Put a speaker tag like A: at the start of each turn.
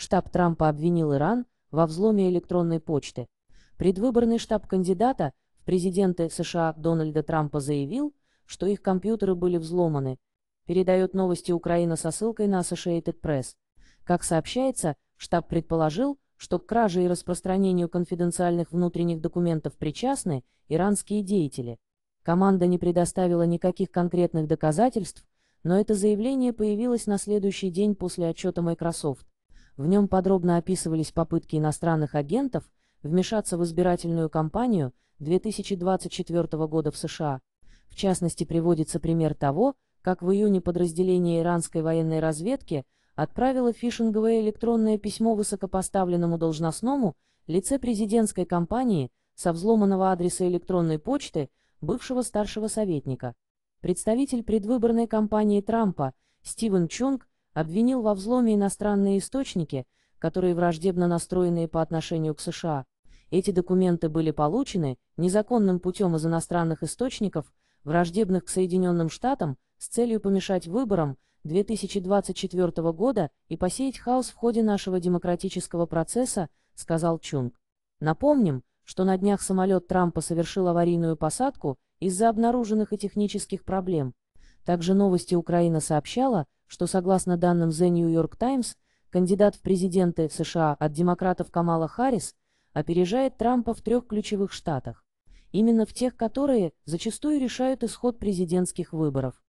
A: Штаб Трампа обвинил Иран во взломе электронной почты. Предвыборный штаб кандидата в президенты США Дональда Трампа заявил, что их компьютеры были взломаны. Передает новости Украина со ссылкой на Associated Press. Как сообщается, штаб предположил, что к краже и распространению конфиденциальных внутренних документов причастны иранские деятели. Команда не предоставила никаких конкретных доказательств, но это заявление появилось на следующий день после отчета Microsoft. В нем подробно описывались попытки иностранных агентов вмешаться в избирательную кампанию 2024 года в США. В частности, приводится пример того, как в июне подразделение иранской военной разведки отправило фишинговое электронное письмо высокопоставленному должностному лице президентской кампании со взломанного адреса электронной почты бывшего старшего советника. Представитель предвыборной кампании Трампа Стивен Чунг обвинил во взломе иностранные источники, которые враждебно настроены по отношению к США. Эти документы были получены незаконным путем из иностранных источников, враждебных к Соединенным Штатам, с целью помешать выборам 2024 года и посеять хаос в ходе нашего демократического процесса, сказал Чунг. Напомним, что на днях самолет Трампа совершил аварийную посадку из-за обнаруженных и технических проблем. Также новости Украина сообщала, что, согласно данным The New York Times, кандидат в президенты США от демократов Камала Харрис опережает Трампа в трех ключевых штатах, именно в тех, которые зачастую решают исход президентских выборов.